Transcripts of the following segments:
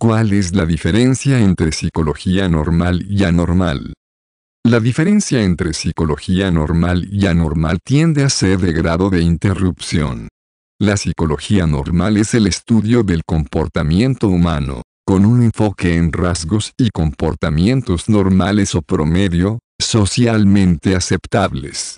¿Cuál es la diferencia entre psicología normal y anormal? La diferencia entre psicología normal y anormal tiende a ser de grado de interrupción. La psicología normal es el estudio del comportamiento humano, con un enfoque en rasgos y comportamientos normales o promedio, socialmente aceptables.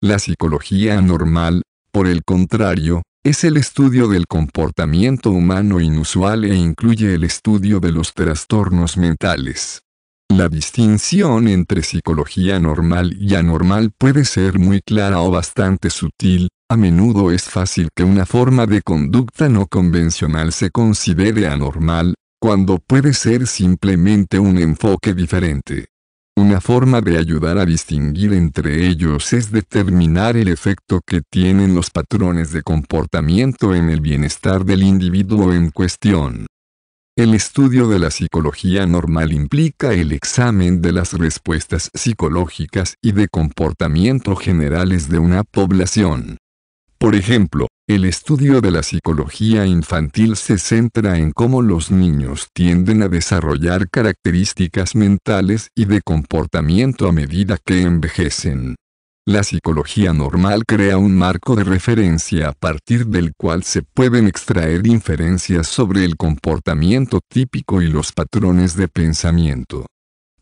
La psicología anormal, por el contrario, es el estudio del comportamiento humano inusual e incluye el estudio de los trastornos mentales. La distinción entre psicología normal y anormal puede ser muy clara o bastante sutil, a menudo es fácil que una forma de conducta no convencional se considere anormal, cuando puede ser simplemente un enfoque diferente. Una forma de ayudar a distinguir entre ellos es determinar el efecto que tienen los patrones de comportamiento en el bienestar del individuo en cuestión. El estudio de la psicología normal implica el examen de las respuestas psicológicas y de comportamiento generales de una población. Por ejemplo, el estudio de la psicología infantil se centra en cómo los niños tienden a desarrollar características mentales y de comportamiento a medida que envejecen. La psicología normal crea un marco de referencia a partir del cual se pueden extraer inferencias sobre el comportamiento típico y los patrones de pensamiento.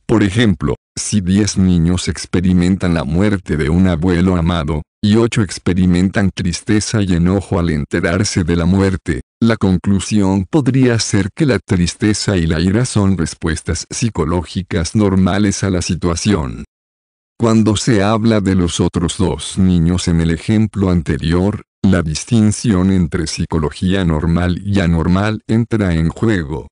Por ejemplo, si 10 niños experimentan la muerte de un abuelo amado, y ocho experimentan tristeza y enojo al enterarse de la muerte. La conclusión podría ser que la tristeza y la ira son respuestas psicológicas normales a la situación. Cuando se habla de los otros dos niños en el ejemplo anterior, la distinción entre psicología normal y anormal entra en juego.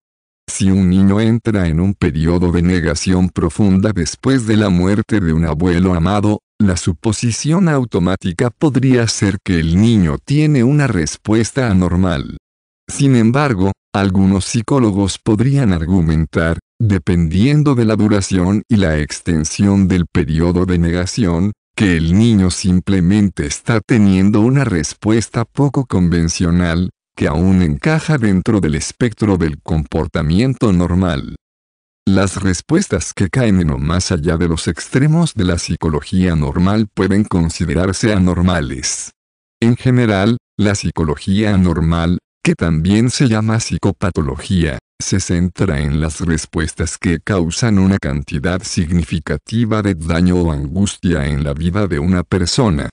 Si un niño entra en un periodo de negación profunda después de la muerte de un abuelo amado, la suposición automática podría ser que el niño tiene una respuesta anormal. Sin embargo, algunos psicólogos podrían argumentar, dependiendo de la duración y la extensión del periodo de negación, que el niño simplemente está teniendo una respuesta poco convencional, que aún encaja dentro del espectro del comportamiento normal. Las respuestas que caen en o más allá de los extremos de la psicología normal pueden considerarse anormales. En general, la psicología anormal, que también se llama psicopatología, se centra en las respuestas que causan una cantidad significativa de daño o angustia en la vida de una persona,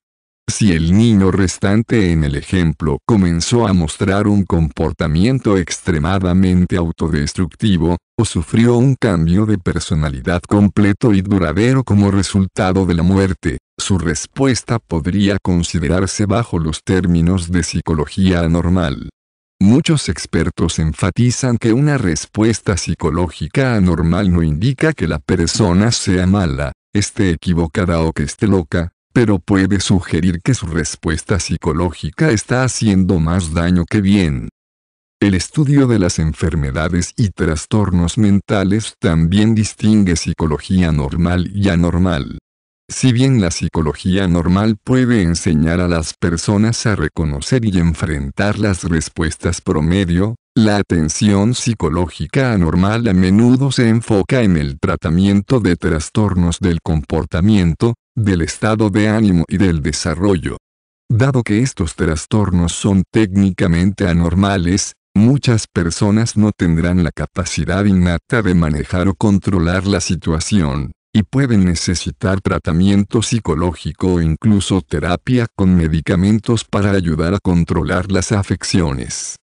si el niño restante en el ejemplo comenzó a mostrar un comportamiento extremadamente autodestructivo, o sufrió un cambio de personalidad completo y duradero como resultado de la muerte, su respuesta podría considerarse bajo los términos de psicología anormal. Muchos expertos enfatizan que una respuesta psicológica anormal no indica que la persona sea mala, esté equivocada o que esté loca, pero puede sugerir que su respuesta psicológica está haciendo más daño que bien. El estudio de las enfermedades y trastornos mentales también distingue psicología normal y anormal. Si bien la psicología normal puede enseñar a las personas a reconocer y enfrentar las respuestas promedio, la atención psicológica anormal a menudo se enfoca en el tratamiento de trastornos del comportamiento, del estado de ánimo y del desarrollo. Dado que estos trastornos son técnicamente anormales, muchas personas no tendrán la capacidad innata de manejar o controlar la situación, y pueden necesitar tratamiento psicológico o incluso terapia con medicamentos para ayudar a controlar las afecciones.